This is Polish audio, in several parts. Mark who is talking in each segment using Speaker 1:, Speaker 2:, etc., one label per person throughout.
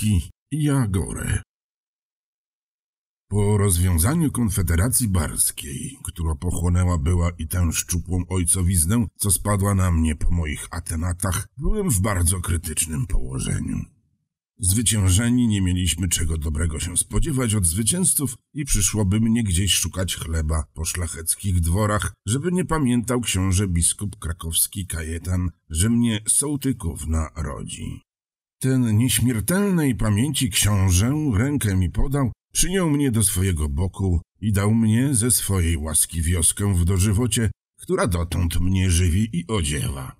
Speaker 1: Polski i Agorę. Po rozwiązaniu Konfederacji Barskiej, która pochłonęła była i tę szczupłą ojcowiznę, co spadła na mnie po moich atenatach, byłem w bardzo krytycznym położeniu. Zwyciężeni nie mieliśmy czego dobrego się spodziewać od zwycięzców i przyszłoby mnie gdzieś szukać chleba po szlacheckich dworach, żeby nie pamiętał książę biskup krakowski Kajetan, że mnie Sołtyków narodzi. Ten nieśmiertelnej pamięci książę rękę mi podał, przyjął mnie do swojego boku i dał mnie ze swojej łaski wioskę w dożywocie, która dotąd mnie żywi i odziewa.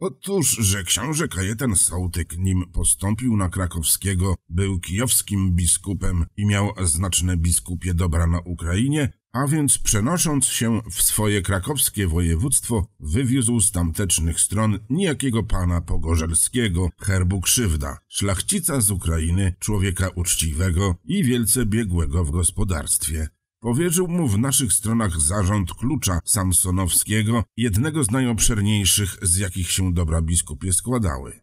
Speaker 1: Otóż, że książę Kajetan Sołtyk, nim postąpił na krakowskiego, był kijowskim biskupem i miał znaczne biskupie dobra na Ukrainie, a więc przenosząc się w swoje krakowskie województwo, wywiózł z tamtecznych stron niejakiego pana Pogorzelskiego, herbu Krzywda, szlachcica z Ukrainy, człowieka uczciwego i wielce biegłego w gospodarstwie. Powierzył mu w naszych stronach zarząd klucza Samsonowskiego, jednego z najobszerniejszych, z jakich się dobra biskupie składały.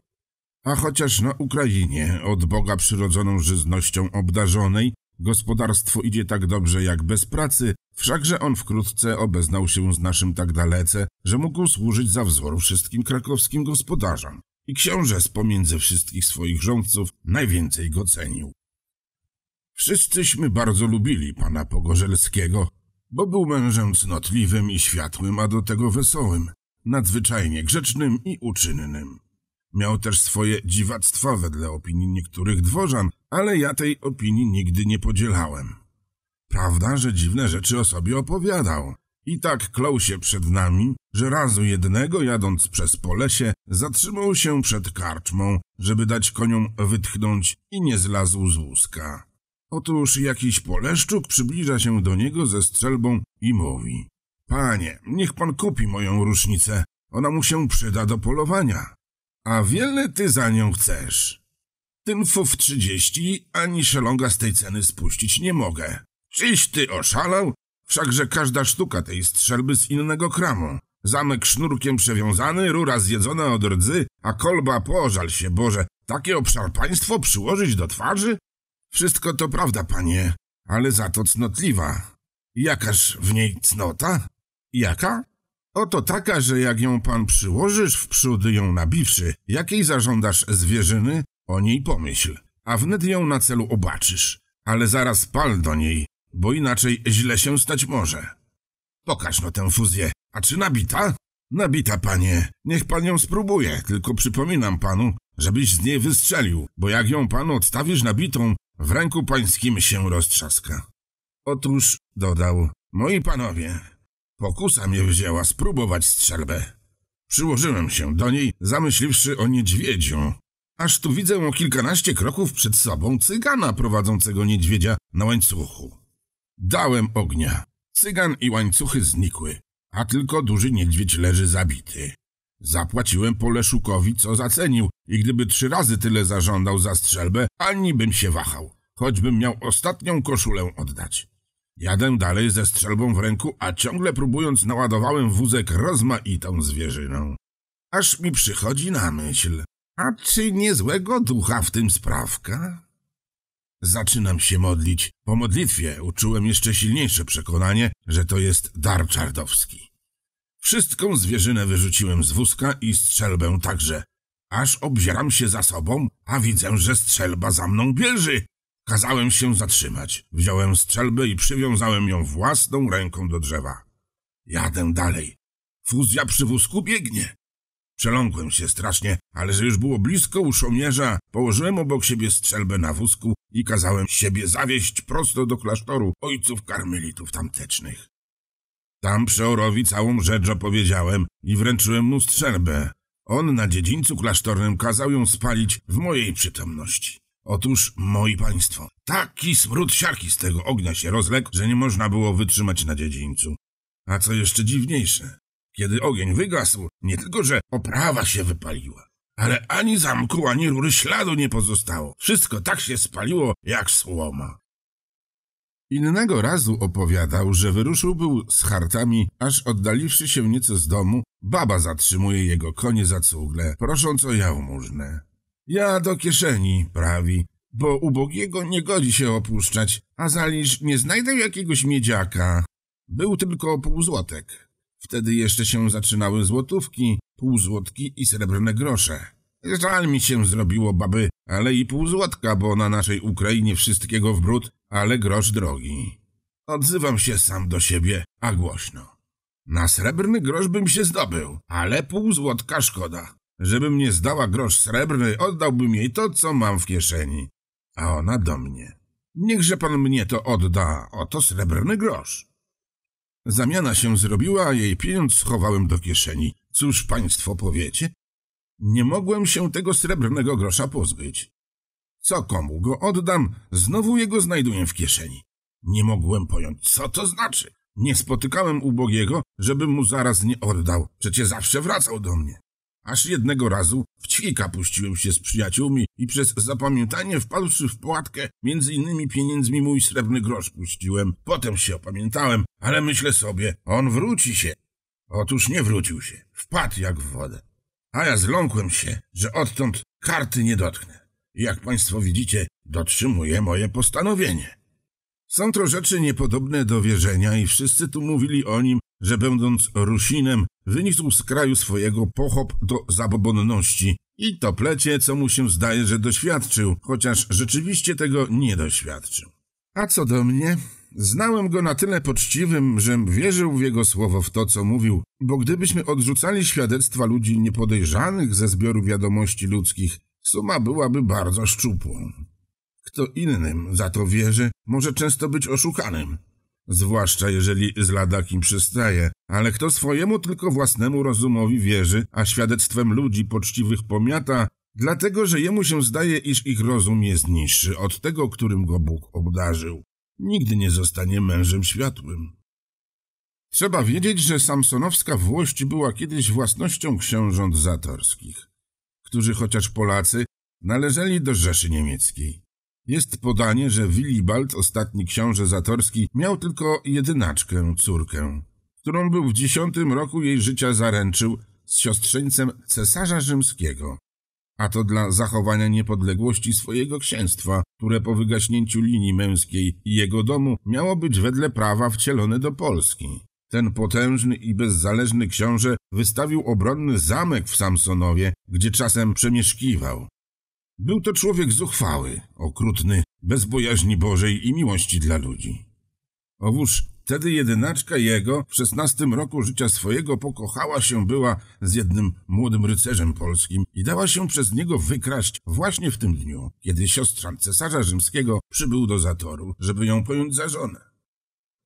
Speaker 1: A chociaż na Ukrainie od Boga przyrodzoną żyznością obdarzonej Gospodarstwo idzie tak dobrze jak bez pracy, wszakże on wkrótce obeznał się z naszym tak dalece, że mógł służyć za wzór wszystkim krakowskim gospodarzom. I książę z pomiędzy wszystkich swoich rządców najwięcej go cenił. Wszyscyśmy bardzo lubili pana Pogorzelskiego, bo był mężem cnotliwym i światłym, a do tego wesołym, nadzwyczajnie grzecznym i uczynnym. Miał też swoje dziwactwa wedle opinii niektórych dworzan, ale ja tej opinii nigdy nie podzielałem. Prawda, że dziwne rzeczy o sobie opowiadał. I tak klął się przed nami, że razu jednego jadąc przez Polesie zatrzymał się przed karczmą, żeby dać koniom wytchnąć i nie zlazł z łóżka. Otóż jakiś Poleszczuk przybliża się do niego ze strzelbą i mówi Panie, niech pan kupi moją rusznicę, ona mu się przyda do polowania. A wiele ty za nią chcesz. Tym FUF 30 ani szelonga z tej ceny spuścić nie mogę. Czyś ty oszalał? Wszakże każda sztuka tej strzelby z innego kramu. Zamek sznurkiem przewiązany, rura zjedzona od rdzy, a kolba, pożal się Boże, takie obszar państwo przyłożyć do twarzy? Wszystko to prawda, panie, ale za to cnotliwa. Jakaż w niej cnota? Jaka? Oto taka, że jak ją pan przyłożysz w przód ją nabiwszy, jakiej zażądasz zwierzyny, o niej pomyśl, a wnet ją na celu obaczysz. Ale zaraz pal do niej, bo inaczej źle się stać może. Pokaż no tę fuzję. A czy nabita? Nabita, panie. Niech pan ją spróbuje, tylko przypominam panu, żebyś z niej wystrzelił, bo jak ją panu odstawisz nabitą, w ręku pańskim się roztrzaska. Otóż, dodał, moi panowie, Pokusa mnie wzięła spróbować strzelbę. Przyłożyłem się do niej, zamyśliwszy o niedźwiedziu. Aż tu widzę o kilkanaście kroków przed sobą cygana prowadzącego niedźwiedzia na łańcuchu. Dałem ognia. Cygan i łańcuchy znikły, a tylko duży niedźwiedź leży zabity. Zapłaciłem Poleszukowi, co zacenił i gdyby trzy razy tyle zażądał za strzelbę, ani bym się wahał, choćbym miał ostatnią koszulę oddać. Jadę dalej ze strzelbą w ręku, a ciągle próbując naładowałem wózek rozmaitą zwierzyną. Aż mi przychodzi na myśl, a czy niezłego ducha w tym sprawka? Zaczynam się modlić. Po modlitwie uczułem jeszcze silniejsze przekonanie, że to jest dar czardowski. Wszystką zwierzynę wyrzuciłem z wózka i strzelbę także. Aż obzieram się za sobą, a widzę, że strzelba za mną bierży. Kazałem się zatrzymać. Wziąłem strzelbę i przywiązałem ją własną ręką do drzewa. Jadę dalej. Fuzja przy wózku biegnie. Przeląkłem się strasznie, ale że już było blisko u szomierza, położyłem obok siebie strzelbę na wózku i kazałem siebie zawieść prosto do klasztoru ojców karmelitów tamtecznych. Tam przeorowi całą rzecz opowiedziałem i wręczyłem mu strzelbę. On na dziedzińcu klasztornym kazał ją spalić w mojej przytomności. Otóż, moi państwo, taki smród siarki z tego ognia się rozległ, że nie można było wytrzymać na dziedzińcu. A co jeszcze dziwniejsze, kiedy ogień wygasł, nie tylko, że oprawa się wypaliła, ale ani zamku, ani rury śladu nie pozostało. Wszystko tak się spaliło, jak słoma. Innego razu opowiadał, że wyruszył był z hartami, aż oddaliwszy się nieco z domu, baba zatrzymuje jego konie za cugle, prosząc o jałmużnę. Ja do kieszeni, prawi, bo ubogiego nie godzi się opuszczać, a zaliż nie znajdę jakiegoś miedziaka. Był tylko pół złotek. Wtedy jeszcze się zaczynały złotówki, pół złotki i srebrne grosze. Żal mi się zrobiło baby, ale i pół złotka, bo na naszej Ukrainie wszystkiego w brud, ale grosz drogi. Odzywam się sam do siebie, a głośno. Na srebrny grosz bym się zdobył, ale pół złotka szkoda. Żebym nie zdała grosz srebrny, oddałbym jej to, co mam w kieszeni. A ona do mnie. Niechże pan mnie to odda, oto srebrny grosz. Zamiana się zrobiła, a jej pieniądz schowałem do kieszeni. Cóż państwo powiecie? Nie mogłem się tego srebrnego grosza pozbyć. Co komu go oddam, znowu jego znajduję w kieszeni. Nie mogłem pojąć, co to znaczy. Nie spotykałem ubogiego, żebym mu zaraz nie oddał. Przecie zawsze wracał do mnie. Aż jednego razu w ćwika puściłem się z przyjaciółmi i przez zapamiętanie wpadłszy w płatkę, między innymi pieniędzmi mój srebrny grosz puściłem. Potem się opamiętałem, ale myślę sobie, on wróci się. Otóż nie wrócił się. Wpadł jak w wodę. A ja zląkłem się, że odtąd karty nie dotknę. I jak państwo widzicie, dotrzymuję moje postanowienie. Są to rzeczy niepodobne do wierzenia i wszyscy tu mówili o nim że będąc Rusinem, wyniósł z kraju swojego pochop do zabobonności i to plecie, co mu się zdaje, że doświadczył, chociaż rzeczywiście tego nie doświadczył. A co do mnie, Znałem go na tyle poczciwym, żem wierzył w jego słowo w to, co mówił, bo gdybyśmy odrzucali świadectwa ludzi niepodejrzanych ze zbioru wiadomości ludzkich, suma byłaby bardzo szczupłą. Kto innym za to wierzy, może często być oszukanym, Zwłaszcza jeżeli z lada kim przystaje, ale kto swojemu tylko własnemu rozumowi wierzy, a świadectwem ludzi poczciwych pomiata, dlatego że jemu się zdaje, iż ich rozum jest niższy od tego, którym go Bóg obdarzył. Nigdy nie zostanie mężem światłym. Trzeba wiedzieć, że samsonowska Włość była kiedyś własnością książąt zatorskich, którzy chociaż Polacy należeli do Rzeszy Niemieckiej. Jest podanie, że Willibald, ostatni książę Zatorski, miał tylko jedynaczkę, córkę, którą był w dziesiątym roku jej życia zaręczył z siostrzeńcem cesarza rzymskiego. A to dla zachowania niepodległości swojego księstwa, które po wygaśnięciu linii męskiej i jego domu miało być wedle prawa wcielone do Polski. Ten potężny i bezzależny książę wystawił obronny zamek w Samsonowie, gdzie czasem przemieszkiwał. Był to człowiek zuchwały, okrutny, bez bojaźni Bożej i miłości dla ludzi. Owóż wtedy jedynaczka jego w szesnastym roku życia swojego pokochała się była z jednym młodym rycerzem polskim i dała się przez niego wykraść właśnie w tym dniu, kiedy siostrzan cesarza rzymskiego przybył do zatoru, żeby ją pojąć za żonę.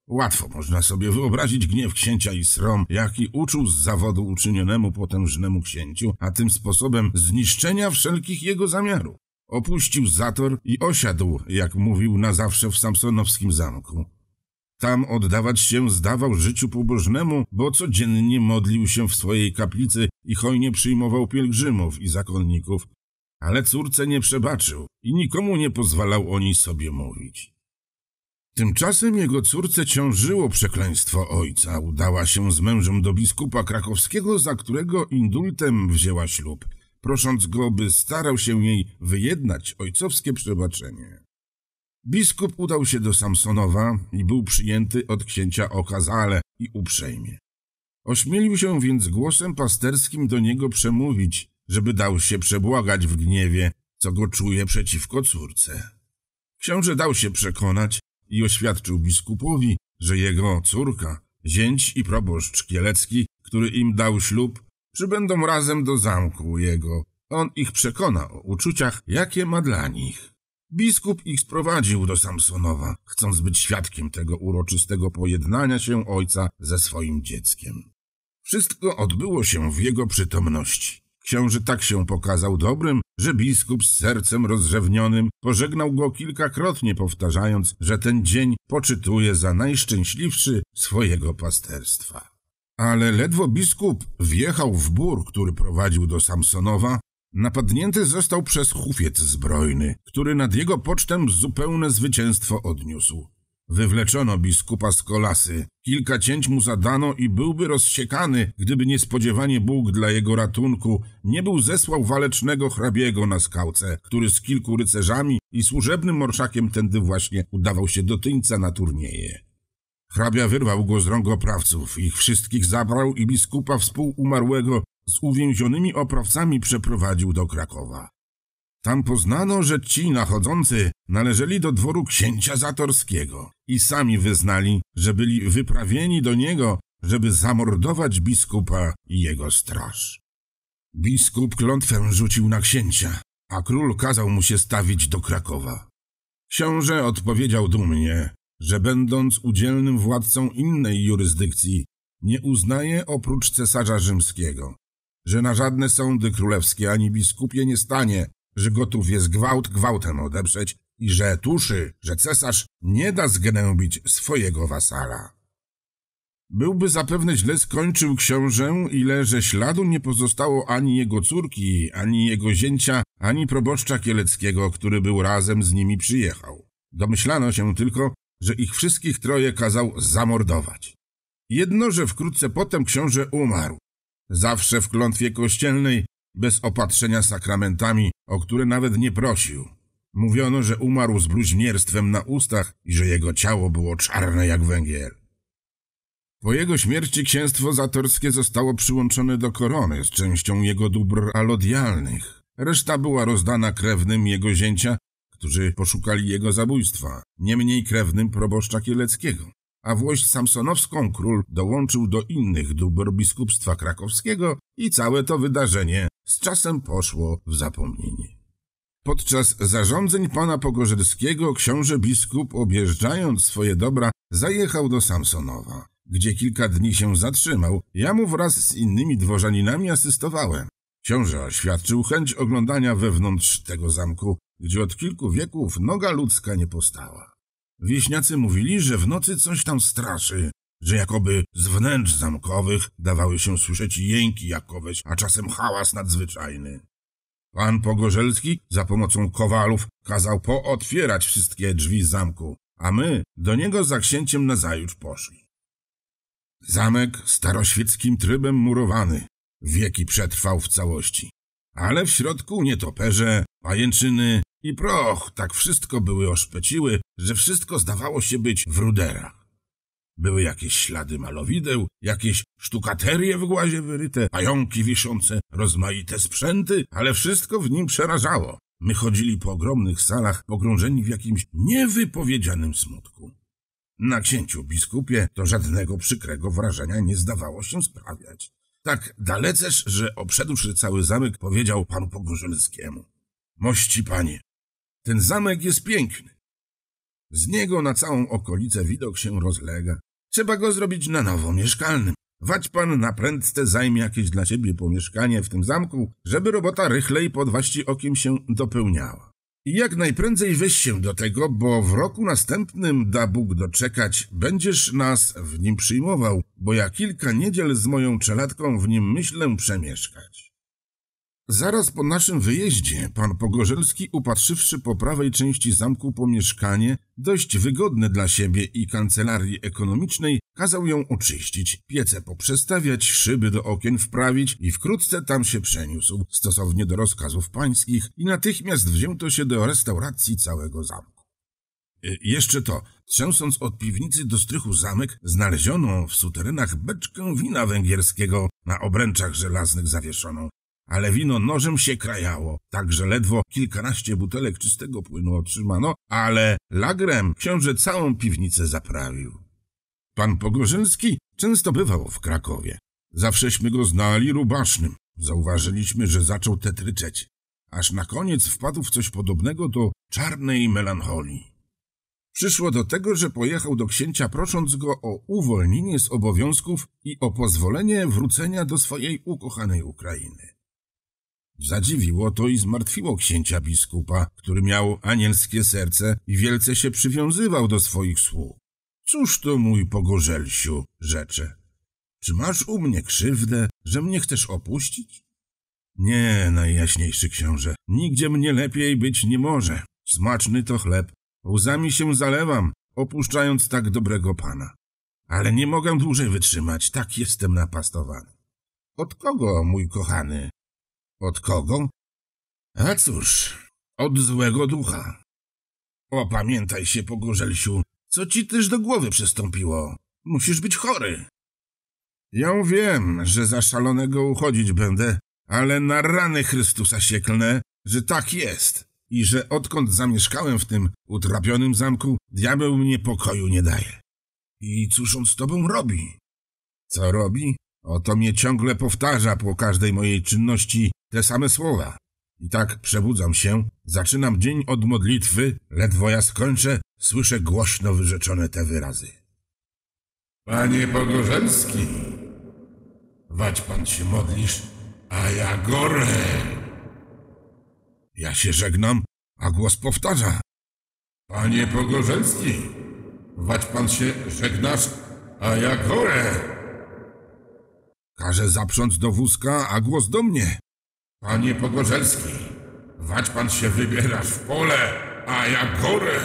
Speaker 1: Łatwo można sobie wyobrazić gniew księcia i srom, jaki uczuł z zawodu uczynionemu potężnemu księciu, a tym sposobem zniszczenia wszelkich jego zamiarów. Opuścił zator i osiadł, jak mówił, na zawsze w Samsonowskim zamku. Tam oddawać się zdawał życiu pobożnemu, bo codziennie modlił się w swojej kaplicy i hojnie przyjmował pielgrzymów i zakonników, ale córce nie przebaczył i nikomu nie pozwalał o niej sobie mówić. Tymczasem jego córce ciążyło przekleństwo ojca. Udała się z mężem do biskupa krakowskiego, za którego indultem wzięła ślub, prosząc go, by starał się jej wyjednać ojcowskie przebaczenie. Biskup udał się do Samsonowa i był przyjęty od księcia okazale i uprzejmie. Ośmielił się więc głosem pasterskim do niego przemówić, żeby dał się przebłagać w gniewie, co go czuje przeciwko córce. Książę dał się przekonać, i oświadczył biskupowi, że jego córka, zięć i proboszcz Kielecki, który im dał ślub, przybędą razem do zamku jego. On ich przekona o uczuciach, jakie ma dla nich. Biskup ich sprowadził do Samsonowa, chcąc być świadkiem tego uroczystego pojednania się ojca ze swoim dzieckiem. Wszystko odbyło się w jego przytomności. Książę tak się pokazał dobrym, że biskup z sercem rozrzewnionym pożegnał go kilkakrotnie, powtarzając, że ten dzień poczytuje za najszczęśliwszy swojego pasterstwa. Ale ledwo biskup wjechał w bór, który prowadził do Samsonowa, napadnięty został przez hufiec zbrojny, który nad jego pocztem zupełne zwycięstwo odniósł. Wywleczono biskupa z kolasy. Kilka cięć mu zadano i byłby rozsiekany, gdyby niespodziewanie Bóg dla jego ratunku nie był zesłał walecznego hrabiego na skałce, który z kilku rycerzami i służebnym morszakiem tędy właśnie udawał się do tyńca na turnieje. Hrabia wyrwał go z rąk oprawców, ich wszystkich zabrał i biskupa współumarłego z uwięzionymi oprawcami przeprowadził do Krakowa. Tam poznano, że ci nachodzący należeli do dworu księcia Zatorskiego i sami wyznali, że byli wyprawieni do niego, żeby zamordować biskupa i jego straż. Biskup klątwę rzucił na księcia, a król kazał mu się stawić do Krakowa. Książę odpowiedział dumnie, że będąc udzielnym władcą innej jurysdykcji, nie uznaje oprócz cesarza rzymskiego, że na żadne sądy królewskie ani biskupie nie stanie, że gotów jest gwałt gwałtem odeprzeć i że tuszy, że cesarz nie da zgnębić swojego wasala. Byłby zapewne źle skończył książę, ile że śladu nie pozostało ani jego córki, ani jego zięcia, ani proboszcza kieleckiego, który był razem z nimi przyjechał. Domyślano się tylko, że ich wszystkich troje kazał zamordować. Jedno, że wkrótce potem książę umarł. Zawsze w klątwie kościelnej, bez opatrzenia sakramentami, o które nawet nie prosił. Mówiono, że umarł z bluźnierstwem na ustach i że jego ciało było czarne jak węgiel. Po jego śmierci księstwo zatorskie zostało przyłączone do korony z częścią jego dóbr alodialnych. Reszta była rozdana krewnym jego zięcia, którzy poszukali jego zabójstwa, niemniej krewnym proboszcza kieleckiego. A włość samsonowską król dołączył do innych dóbr biskupstwa krakowskiego i całe to wydarzenie z czasem poszło w zapomnienie. Podczas zarządzeń pana Pogorzelskiego książę biskup objeżdżając swoje dobra zajechał do Samsonowa, gdzie kilka dni się zatrzymał. Ja mu wraz z innymi dworzaninami asystowałem. Książę oświadczył chęć oglądania wewnątrz tego zamku, gdzie od kilku wieków noga ludzka nie postała. Wieśniacy mówili, że w nocy coś tam straszy, że jakoby z wnętrz zamkowych dawały się słyszeć jęki jakoweś, a czasem hałas nadzwyczajny. Pan Pogorzelski za pomocą kowalów kazał pootwierać wszystkie drzwi zamku, a my do niego za księciem nazajutrz poszli. Zamek staroświeckim trybem murowany, wieki przetrwał w całości. Ale w środku nietoperze, pajęczyny i proch tak wszystko były oszpeciły, że wszystko zdawało się być w ruderach. Były jakieś ślady malowideł, jakieś sztukaterie w głazie wyryte, pająki wiszące, rozmaite sprzęty, ale wszystko w nim przerażało. My chodzili po ogromnych salach, pogrążeni w jakimś niewypowiedzianym smutku. Na księciu biskupie to żadnego przykrego wrażenia nie zdawało się sprawiać. Tak daleceż, że obszedłszy cały zamek, powiedział panu Pogorzelskiemu. Mości panie, ten zamek jest piękny, z niego na całą okolicę widok się rozlega. Trzeba go zrobić na nowo mieszkalnym. Wać pan na prędce zajmie jakieś dla ciebie pomieszkanie w tym zamku, żeby robota rychlej pod waści okiem się dopełniała. I jak najprędzej weź się do tego, bo w roku następnym, da Bóg doczekać, będziesz nas w nim przyjmował, bo ja kilka niedziel z moją czeladką w nim myślę przemieszkać. Zaraz po naszym wyjeździe pan Pogorzelski, upatrzywszy po prawej części zamku pomieszkanie, dość wygodne dla siebie i kancelarii ekonomicznej, kazał ją oczyścić, piece poprzestawiać, szyby do okien wprawić i wkrótce tam się przeniósł, stosownie do rozkazów pańskich i natychmiast wzięto się do restauracji całego zamku. E, jeszcze to, trzęsąc od piwnicy do strychu zamek, znaleziono w suterenach beczkę wina węgierskiego, na obręczach żelaznych zawieszoną, ale wino nożem się krajało, tak że ledwo kilkanaście butelek czystego płynu otrzymano, ale lagrem książę całą piwnicę zaprawił. Pan Pogorzelski często bywał w Krakowie. Zawsześmy go znali rubasznym. Zauważyliśmy, że zaczął tetryczeć. Aż na koniec wpadł w coś podobnego do czarnej melancholii. Przyszło do tego, że pojechał do księcia prosząc go o uwolnienie z obowiązków i o pozwolenie wrócenia do swojej ukochanej Ukrainy. Zadziwiło to i zmartwiło księcia biskupa, który miał anielskie serce i wielce się przywiązywał do swoich słów. Cóż to mój pogorzelsiu, rzecze. Czy masz u mnie krzywdę, że mnie chcesz opuścić? Nie, najjaśniejszy książę, nigdzie mnie lepiej być nie może. Smaczny to chleb. Łzami się zalewam, opuszczając tak dobrego pana. Ale nie mogę dłużej wytrzymać, tak jestem napastowany. Od kogo, mój kochany, od kogo? A cóż, od złego ducha. Opamiętaj się, pogorzelsiu, co ci też do głowy przystąpiło? Musisz być chory. Ja wiem, że za szalonego uchodzić będę, ale na rany Chrystusa sieklnę, że tak jest i że odkąd zamieszkałem w tym utrapionym zamku, diabeł mnie pokoju nie daje. I cóż on z tobą robi? Co robi? Oto mnie ciągle powtarza po każdej mojej czynności te same słowa. I tak przebudzam się, zaczynam dzień od modlitwy, ledwo ja skończę, słyszę głośno wyrzeczone te wyrazy. Panie pogorzenski wać pan się modlisz, a ja gorę. Ja się żegnam, a głos powtarza. Panie pogorzenski wać pan się żegnasz, a ja gorę. Każe zaprząc do wózka, a głos do mnie. Panie Pogorzelski, wać pan się wybierasz w pole, a ja gorę.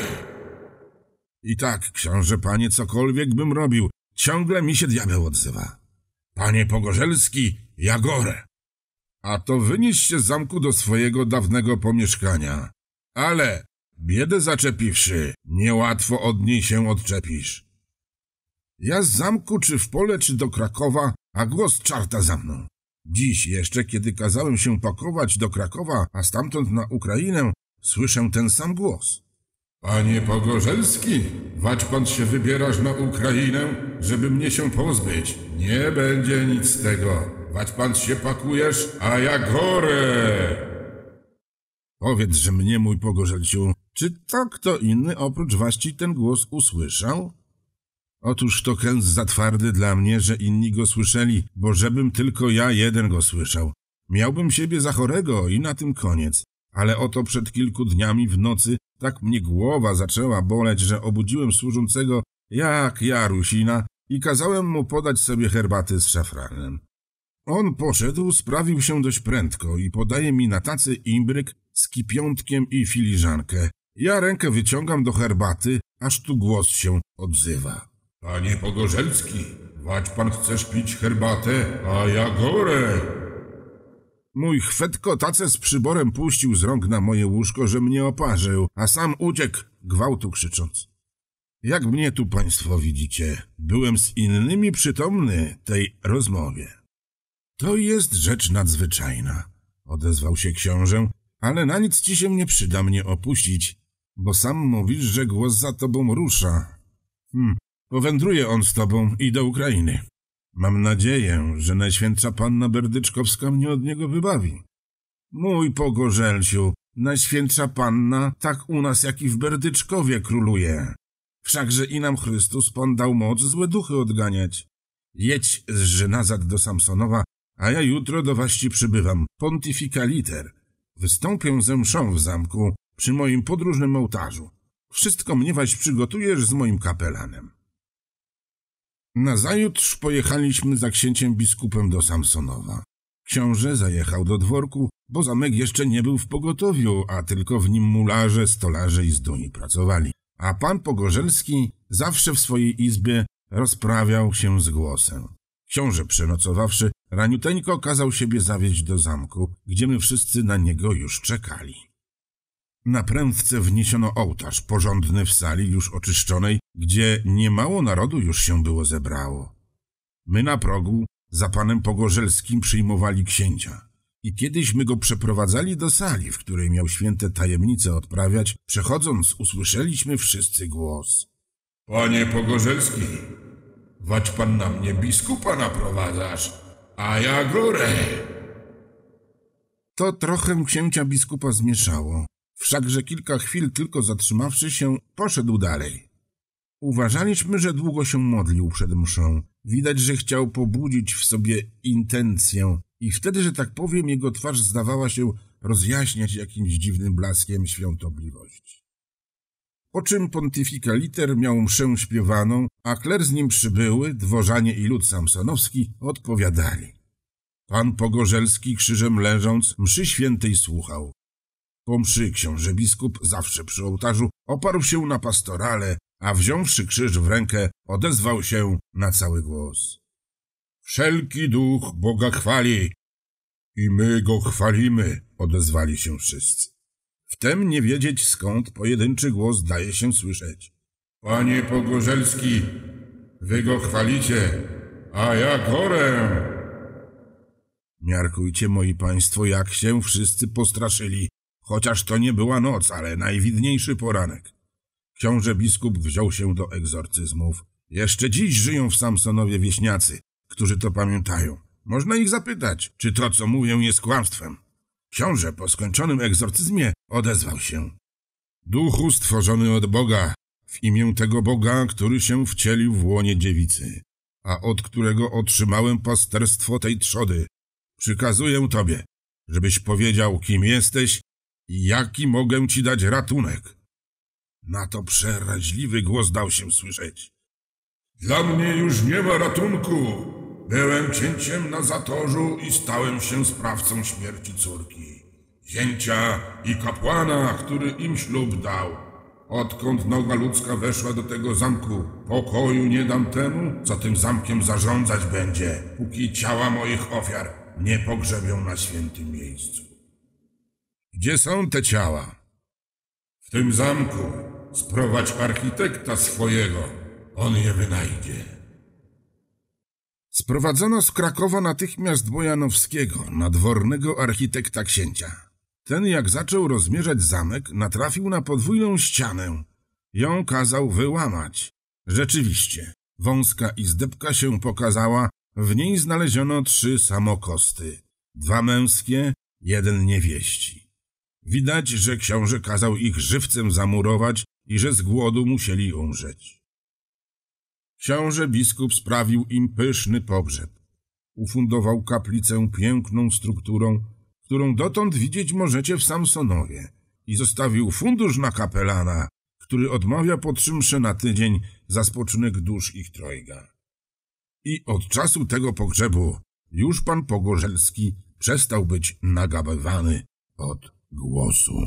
Speaker 1: I tak, książę panie, cokolwiek bym robił, ciągle mi się diabeł odzywa. Panie Pogorzelski, ja gorę. A to wynieś się z zamku do swojego dawnego pomieszkania. Ale, biedę zaczepiwszy, niełatwo od niej się odczepisz. Ja z zamku, czy w pole, czy do Krakowa, a głos czarta za mną. Dziś jeszcze, kiedy kazałem się pakować do Krakowa, a stamtąd na Ukrainę, słyszę ten sam głos. Panie Pogorzelski, wacz pan się wybierasz na Ukrainę, żeby mnie się pozbyć. Nie będzie nic z tego. Wacz pan się pakujesz, a ja gorę. Powiedz, że mnie, mój Pogorzelciu, czy tak to kto inny oprócz waści ten głos usłyszał? Otóż to kęs za twardy dla mnie, że inni go słyszeli, bo żebym tylko ja jeden go słyszał. Miałbym siebie za chorego i na tym koniec. Ale oto przed kilku dniami w nocy tak mnie głowa zaczęła boleć, że obudziłem służącego jak ja Rusina i kazałem mu podać sobie herbaty z szafranem. On poszedł, sprawił się dość prędko i podaje mi na tacy imbryk z kipiątkiem i filiżankę. Ja rękę wyciągam do herbaty, aż tu głos się odzywa. Panie Pogorzelski, wać pan chcesz pić herbatę, a ja gorę. Mój chwetko tacę z przyborem puścił z rąk na moje łóżko, że mnie oparzył, a sam uciekł, gwałtu krzycząc. Jak mnie tu państwo widzicie, byłem z innymi przytomny tej rozmowie. To jest rzecz nadzwyczajna, odezwał się książę, ale na nic ci się nie przyda mnie opuścić, bo sam mówisz, że głos za tobą rusza. Hm, Powędruje on z tobą i do Ukrainy. Mam nadzieję, że Najświętsza Panna Berdyczkowska mnie od niego wybawi. Mój pogorzelciu, Najświętsza Panna tak u nas, jak i w Berdyczkowie króluje. Wszakże i nam Chrystus Pan dał moc złe duchy odganiać. Jedź z Żenazat do Samsonowa, a ja jutro do waści przybywam, pontificaliter. Wystąpię ze mszą w zamku, przy moim podróżnym ołtarzu. Wszystko mnie waś przygotujesz z moim kapelanem. Nazajutrz pojechaliśmy za księciem biskupem do Samsonowa. Książę zajechał do dworku, bo zamek jeszcze nie był w pogotowiu, a tylko w nim mularze, stolarze i zduni pracowali. A pan Pogorzelski zawsze w swojej izbie rozprawiał się z głosem. Książę przenocowawszy, raniuteńko kazał siebie zawieźć do zamku, gdzie my wszyscy na niego już czekali. Na prędce wniesiono ołtarz porządny w sali już oczyszczonej, gdzie niemało narodu już się było zebrało. My na progu za panem Pogorzelskim przyjmowali księcia. I kiedyśmy go przeprowadzali do sali, w której miał święte tajemnice odprawiać, przechodząc usłyszeliśmy wszyscy głos. Panie Pogorzelski, wać pan na mnie biskupa naprowadzasz, a ja górę. To trochę księcia biskupa zmieszało wszakże kilka chwil tylko zatrzymawszy się, poszedł dalej. Uważaliśmy, że długo się modlił przed mszą. Widać, że chciał pobudzić w sobie intencję i wtedy, że tak powiem, jego twarz zdawała się rozjaśniać jakimś dziwnym blaskiem świątobliwości. Po czym pontyfikaliter miał mszę śpiewaną, a kler z nim przybyły, dworzanie i lud samsonowski odpowiadali. Pan Pogorzelski krzyżem leżąc mszy świętej słuchał. Po mszy książę biskup, zawsze przy ołtarzu, oparł się na pastorale, a wziąwszy krzyż w rękę, odezwał się na cały głos. Wszelki duch Boga chwali! I my go chwalimy, odezwali się wszyscy. Wtem nie wiedzieć skąd pojedynczy głos daje się słyszeć. Panie Pogorzelski, wy go chwalicie, a ja chorę! Miarkujcie, moi państwo, jak się wszyscy postraszyli chociaż to nie była noc, ale najwidniejszy poranek. Książę biskup wziął się do egzorcyzmów. Jeszcze dziś żyją w Samsonowie wieśniacy, którzy to pamiętają. Można ich zapytać, czy to, co mówią, jest kłamstwem. Książę po skończonym egzorcyzmie odezwał się. Duchu stworzony od Boga, w imię tego Boga, który się wcielił w łonie dziewicy, a od którego otrzymałem posterstwo tej trzody, przykazuję tobie, żebyś powiedział, kim jesteś Jaki mogę ci dać ratunek? Na to przeraźliwy głos dał się słyszeć. Dla mnie już nie ma ratunku. Byłem księciem na zatorzu i stałem się sprawcą śmierci córki. Księcia i kapłana, który im ślub dał. Odkąd noga ludzka weszła do tego zamku, pokoju nie dam temu, co tym zamkiem zarządzać będzie, póki ciała moich ofiar nie pogrzebią na świętym miejscu. Gdzie są te ciała? W tym zamku. Sprowadź architekta swojego. On je wynajdzie. Sprowadzono z Krakowa natychmiast Bojanowskiego, nadwornego architekta księcia. Ten, jak zaczął rozmierzać zamek, natrafił na podwójną ścianę. Ją kazał wyłamać. Rzeczywiście, wąska izdebka się pokazała, w niej znaleziono trzy samokosty. Dwa męskie, jeden niewieści. Widać, że książę kazał ich żywcem zamurować i że z głodu musieli umrzeć. Książę biskup sprawił im pyszny pogrzeb. Ufundował kaplicę piękną strukturą, którą dotąd widzieć możecie w Samsonowie i zostawił fundusz na kapelana, który odmawia potrzymsze na tydzień za spoczynek dusz ich trojga. I od czasu tego pogrzebu już pan Pogorzelski przestał być nagabywany od głosu.